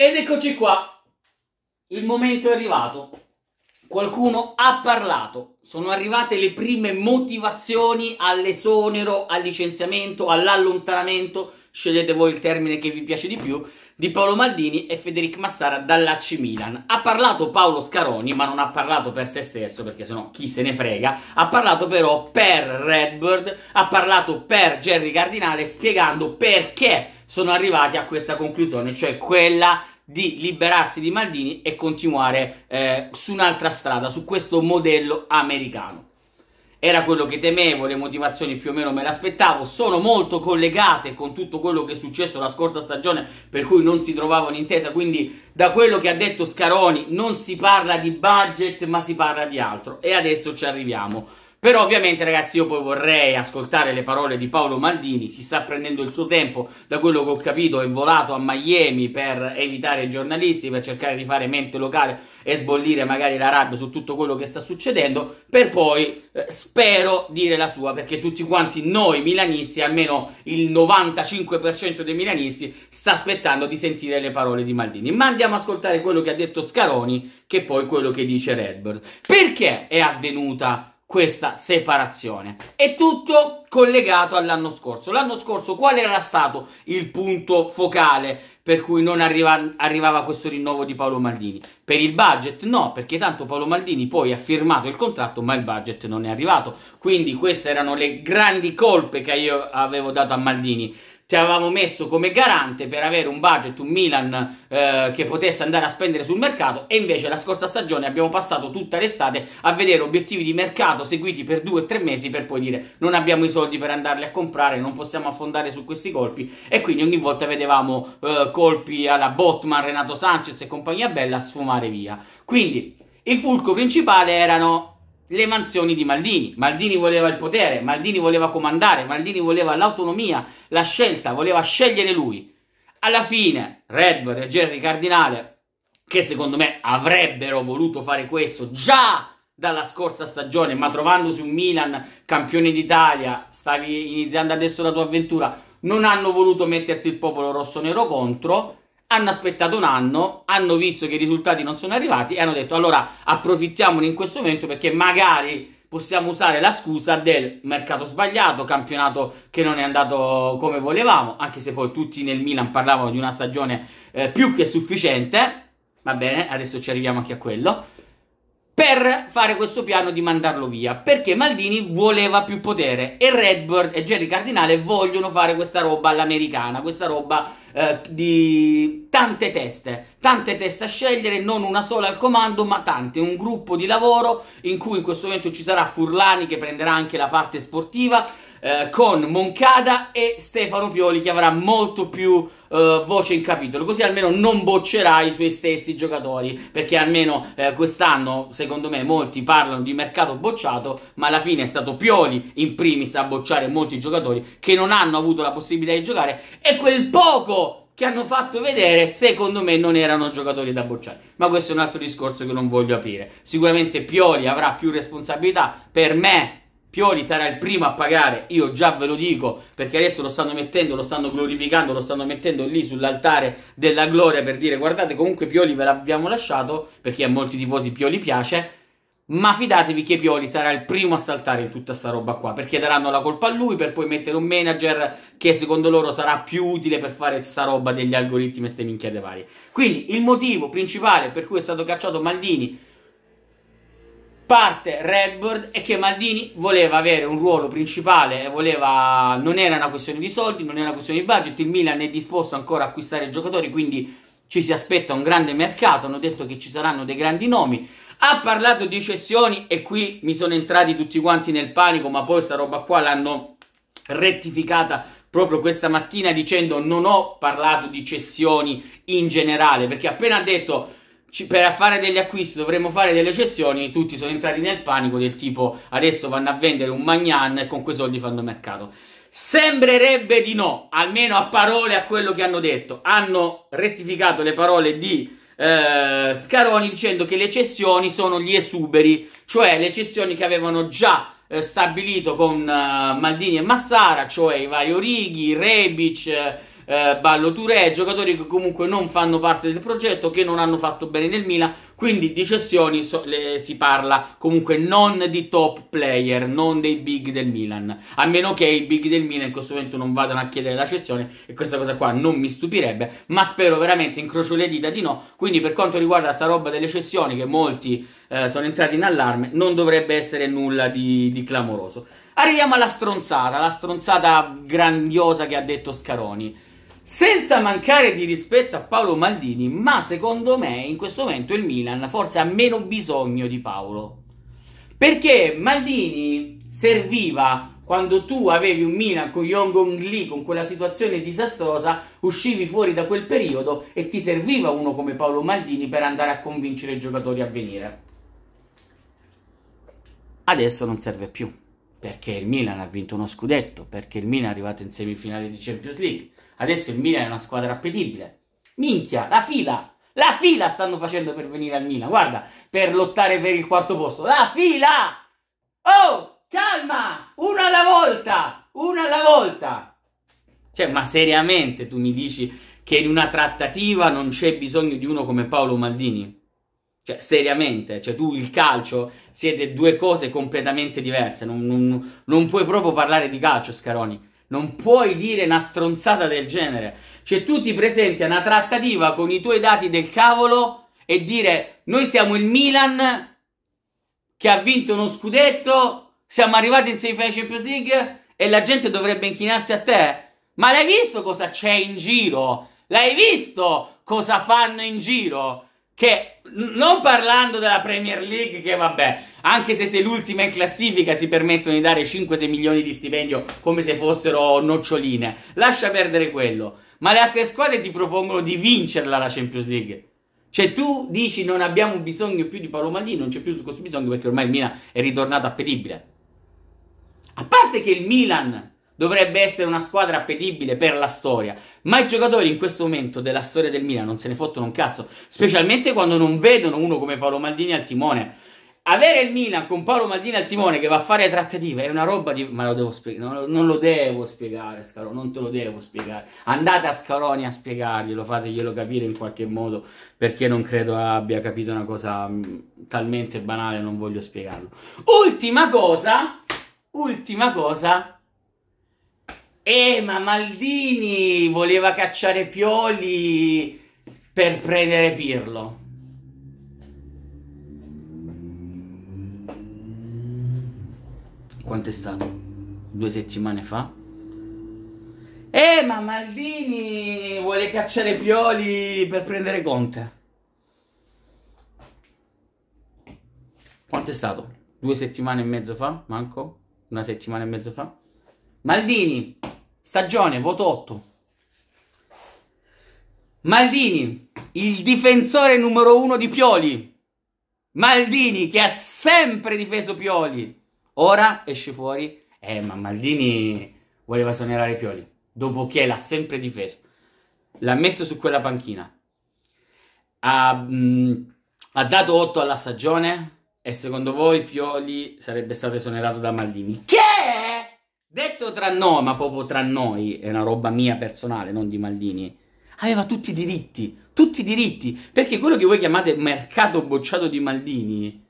Ed eccoci qua, il momento è arrivato. Qualcuno ha parlato, sono arrivate le prime motivazioni all'esonero, al licenziamento, all'allontanamento, scegliete voi il termine che vi piace di più, di Paolo Maldini e Federico Massara dall'AC Milan. Ha parlato Paolo Scaroni, ma non ha parlato per se stesso, perché sennò chi se ne frega. Ha parlato però per Redbird, ha parlato per Jerry Cardinale, spiegando perché sono arrivati a questa conclusione, cioè quella di liberarsi di Maldini e continuare eh, su un'altra strada, su questo modello americano. Era quello che temevo, le motivazioni più o meno me le aspettavo, sono molto collegate con tutto quello che è successo la scorsa stagione per cui non si trovava un'intesa, quindi da quello che ha detto Scaroni non si parla di budget ma si parla di altro e adesso ci arriviamo. Però ovviamente ragazzi io poi vorrei ascoltare le parole di Paolo Maldini, si sta prendendo il suo tempo, da quello che ho capito è volato a Miami per evitare i giornalisti, per cercare di fare mente locale e sbollire magari la rabbia su tutto quello che sta succedendo, per poi eh, spero dire la sua, perché tutti quanti noi milanisti, almeno il 95% dei milanisti, sta aspettando di sentire le parole di Maldini. Ma andiamo ad ascoltare quello che ha detto Scaroni, che poi quello che dice Redbird. Perché è avvenuta questa separazione. È tutto collegato all'anno scorso. L'anno scorso qual era stato il punto focale per cui non arriva, arrivava questo rinnovo di Paolo Maldini? Per il budget no, perché tanto Paolo Maldini poi ha firmato il contratto ma il budget non è arrivato. Quindi queste erano le grandi colpe che io avevo dato a Maldini ti avevamo messo come garante per avere un budget, un Milan eh, che potesse andare a spendere sul mercato e invece la scorsa stagione abbiamo passato tutta l'estate a vedere obiettivi di mercato seguiti per due o tre mesi per poi dire non abbiamo i soldi per andarli a comprare, non possiamo affondare su questi colpi e quindi ogni volta vedevamo eh, colpi alla Botman, Renato Sanchez e compagnia bella sfumare via. Quindi il fulco principale erano le mansioni di Maldini. Maldini voleva il potere, Maldini voleva comandare, Maldini voleva l'autonomia, la scelta, voleva scegliere lui. Alla fine, Redwood e Jerry Cardinale, che secondo me avrebbero voluto fare questo già dalla scorsa stagione, ma trovandosi un Milan campione d'Italia, stavi iniziando adesso la tua avventura, non hanno voluto mettersi il popolo rosso-nero contro hanno aspettato un anno, hanno visto che i risultati non sono arrivati e hanno detto allora approfittiamone in questo momento perché magari possiamo usare la scusa del mercato sbagliato, campionato che non è andato come volevamo, anche se poi tutti nel Milan parlavano di una stagione eh, più che sufficiente. Va bene, adesso ci arriviamo anche a quello per fare questo piano di mandarlo via, perché Maldini voleva più potere e Redbird e Jerry Cardinale vogliono fare questa roba all'americana, questa roba eh, di tante teste, tante teste a scegliere, non una sola al comando, ma tante, un gruppo di lavoro in cui in questo momento ci sarà Furlani che prenderà anche la parte sportiva, eh, con Moncada e Stefano Pioli che avrà molto più eh, voce in capitolo, così almeno non boccerà i suoi stessi giocatori, perché almeno eh, quest'anno, secondo me, molti parlano di mercato bocciato, ma alla fine è stato Pioli in primis a bocciare molti giocatori che non hanno avuto la possibilità di giocare e quel poco che hanno fatto vedere, secondo me, non erano giocatori da bocciare. Ma questo è un altro discorso che non voglio aprire. Sicuramente Pioli avrà più responsabilità. Per me, Pioli sarà il primo a pagare, io già ve lo dico, perché adesso lo stanno mettendo, lo stanno glorificando, lo stanno mettendo lì sull'altare della gloria per dire guardate comunque Pioli ve l'abbiamo lasciato, perché a molti tifosi Pioli piace, ma fidatevi che Pioli sarà il primo a saltare in tutta sta roba qua, perché daranno la colpa a lui per poi mettere un manager che secondo loro sarà più utile per fare sta roba degli algoritmi e ste minchiate varie. Quindi il motivo principale per cui è stato cacciato Maldini parte Redbird e che Maldini voleva avere un ruolo principale, voleva... non era una questione di soldi, non era una questione di budget, il Milan è disposto ancora a acquistare giocatori, quindi ci si aspetta un grande mercato, hanno detto che ci saranno dei grandi nomi, ha parlato di cessioni e qui mi sono entrati tutti quanti nel panico, ma poi questa roba qua l'hanno rettificata proprio questa mattina dicendo non ho parlato di cessioni in generale, perché appena ha detto ci, per fare degli acquisti dovremmo fare delle cessioni, tutti sono entrati nel panico del tipo adesso vanno a vendere un Magnan e con quei soldi fanno mercato. Sembrerebbe di no, almeno a parole a quello che hanno detto. Hanno rettificato le parole di eh, Scaroni dicendo che le cessioni sono gli esuberi, cioè le cessioni che avevano già eh, stabilito con eh, Maldini e Massara, cioè i vari Orighi, Rebic eh, eh, Ballo Touré, giocatori che comunque non fanno parte del progetto, che non hanno fatto bene nel Milan, quindi di cessioni so, le, si parla comunque non di top player, non dei big del Milan, a meno che i big del Milan in questo momento non vadano a chiedere la cessione e questa cosa qua non mi stupirebbe, ma spero veramente, incrocio le dita di no, quindi per quanto riguarda sta roba delle cessioni che molti eh, sono entrati in allarme, non dovrebbe essere nulla di, di clamoroso. Arriviamo alla stronzata, la stronzata grandiosa che ha detto Scaroni. Senza mancare di rispetto a Paolo Maldini, ma secondo me in questo momento il Milan forse ha meno bisogno di Paolo. Perché Maldini serviva quando tu avevi un Milan con Yongong Lee, con quella situazione disastrosa, uscivi fuori da quel periodo e ti serviva uno come Paolo Maldini per andare a convincere i giocatori a venire. Adesso non serve più, perché il Milan ha vinto uno scudetto, perché il Milan è arrivato in semifinale di Champions League, Adesso il Milan è una squadra appetibile. Minchia, la fila! La fila stanno facendo per venire al Milan, guarda, per lottare per il quarto posto. La fila! Oh, calma! Una alla volta! Una alla volta! Cioè, ma seriamente tu mi dici che in una trattativa non c'è bisogno di uno come Paolo Maldini? Cioè, seriamente, cioè tu il calcio siete due cose completamente diverse. Non, non, non puoi proprio parlare di calcio, Scaroni. Non puoi dire una stronzata del genere. Cioè, tu ti presenti a una trattativa con i tuoi dati del cavolo e dire: Noi siamo il Milan che ha vinto uno scudetto, siamo arrivati in semifinale Champions League e la gente dovrebbe inchinarsi a te. Ma l'hai visto cosa c'è in giro? L'hai visto cosa fanno in giro? Che non parlando della Premier League, che vabbè, anche se sei l'ultima in classifica, si permettono di dare 5-6 milioni di stipendio come se fossero noccioline. Lascia perdere quello. Ma le altre squadre ti propongono di vincerla la Champions League. Cioè, tu dici non abbiamo bisogno più di Paolo Maldini, non c'è più questo bisogno perché ormai il Milan è ritornato appetibile. A parte che il Milan dovrebbe essere una squadra appetibile per la storia, ma i giocatori in questo momento della storia del Milan non se ne fottono un cazzo, specialmente quando non vedono uno come Paolo Maldini al timone. Avere il Milan con Paolo Maldini al timone che va a fare trattative è una roba di... Ma lo devo spiegare, non, non, lo devo spiegare Scaloni, non te lo devo spiegare. Andate a Scaroni a spiegarglielo, fateglielo capire in qualche modo, perché non credo abbia capito una cosa mm, talmente banale, non voglio spiegarlo. Ultima cosa, ultima cosa, eh, ma Maldini voleva cacciare Pioli per prendere Pirlo. Quanto è stato? Due settimane fa? Eh, ma Maldini vuole cacciare Pioli per prendere Conte. Quanto è stato? Due settimane e mezzo fa? Manco? Una settimana e mezzo fa? Maldini Stagione, voto 8. Maldini, il difensore numero uno di Pioli. Maldini che ha sempre difeso Pioli. Ora esce fuori. Eh, ma Maldini voleva sonerare Pioli. Dopo che l'ha sempre difeso. L'ha messo su quella panchina. Ha, mh, mm, ha dato 8 alla stagione. E secondo voi Pioli sarebbe stato esonerato da Maldini? Che? Detto tra noi, ma proprio tra noi, è una roba mia personale, non di Maldini, aveva tutti i diritti, tutti i diritti, perché quello che voi chiamate mercato bocciato di Maldini,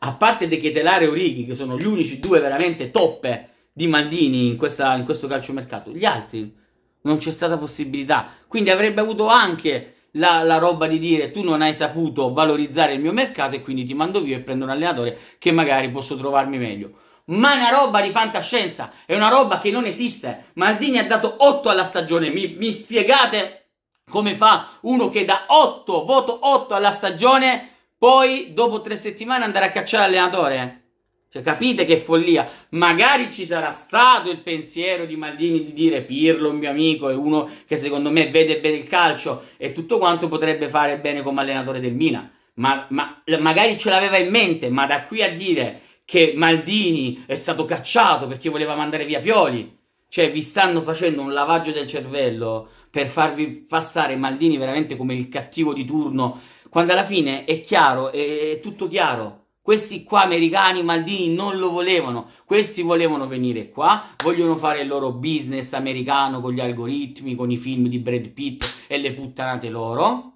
a parte De Chetelare e Urighi, che sono gli unici due veramente toppe di Maldini in, questa, in questo calciomercato, gli altri non c'è stata possibilità, quindi avrebbe avuto anche la, la, roba di dire tu non hai saputo valorizzare il mio mercato e quindi ti mando via e prendo un allenatore che magari posso trovarmi meglio ma è una roba di fantascienza, è una roba che non esiste. Maldini ha dato 8 alla stagione, mi, mi spiegate come fa uno che dà 8, voto 8 alla stagione, poi dopo tre settimane andare a cacciare l'allenatore? Cioè, capite che follia? Magari ci sarà stato il pensiero di Maldini di dire Pirlo, mio amico, è uno che secondo me vede bene il calcio e tutto quanto potrebbe fare bene come allenatore del Milan. Ma, ma magari ce l'aveva in mente, ma da qui a dire che Maldini è stato cacciato perché voleva mandare via Pioli. Cioè, vi stanno facendo un lavaggio del cervello per farvi passare Maldini veramente come il cattivo di turno, quando alla fine è chiaro, è, è tutto chiaro. Questi qua americani Maldini non lo volevano, questi volevano venire qua, vogliono fare il loro business americano con gli algoritmi, con i film di Brad Pitt e le puttanate loro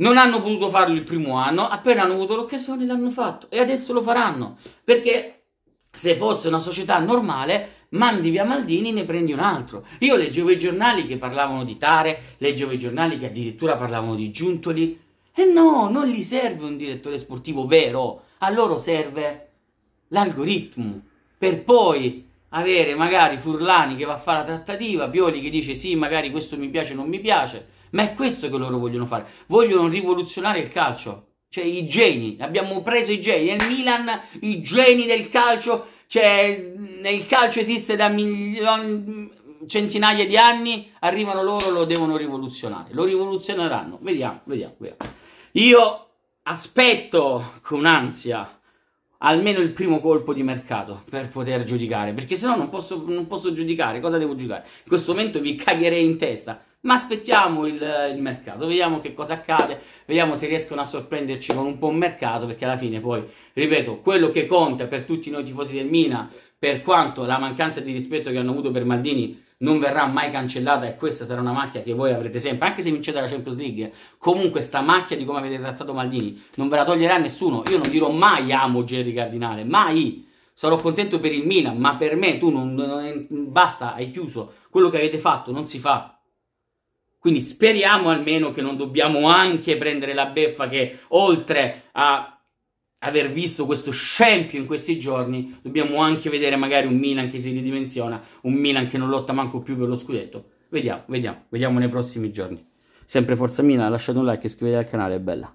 non hanno potuto farlo il primo anno, appena hanno avuto l'occasione l'hanno fatto e adesso lo faranno perché se fosse una società normale mandi via Maldini e ne prendi un altro. Io leggevo i giornali che parlavano di Tare, leggevo i giornali che addirittura parlavano di Giuntoli. E no, non gli serve un direttore sportivo vero, a loro serve l'algoritmo per poi avere magari Furlani che va a fare la trattativa, Pioli che dice sì, magari questo mi piace, non mi piace ma è questo che loro vogliono fare. Vogliono rivoluzionare il calcio. Cioè, i geni. Abbiamo preso i geni. Nel Milan, i geni del calcio. Cioè, nel calcio esiste da milioni, centinaia di anni. Arrivano loro, lo devono rivoluzionare. Lo rivoluzioneranno. Vediamo, vediamo, vediamo. Io aspetto con ansia almeno il primo colpo di mercato per poter giudicare, perché se no non posso, non posso giudicare, cosa devo giudicare? In questo momento vi cagherei in testa ma aspettiamo il, il, mercato, vediamo che cosa accade, vediamo se riescono a sorprenderci con un buon mercato, perché alla fine poi, ripeto, quello che conta per tutti noi tifosi del Mina, per quanto la mancanza di rispetto che hanno avuto per Maldini non verrà mai cancellata e questa sarà una macchia che voi avrete sempre, anche se vincete la Champions League, comunque sta macchia di come avete trattato Maldini non ve la toglierà nessuno, io non dirò mai amo Gerry Cardinale, mai, sarò contento per il Milan, ma per me tu non, non basta, hai chiuso, quello che avete fatto non si fa. Quindi speriamo almeno che non dobbiamo anche prendere la beffa che oltre a aver visto questo scempio in questi giorni, dobbiamo anche vedere magari un Milan che si ridimensiona, un Milan che non lotta manco più per lo scudetto. Vediamo, vediamo, vediamo nei prossimi giorni. Sempre Forza Milan, lasciate un like e iscrivetevi al canale, è bella.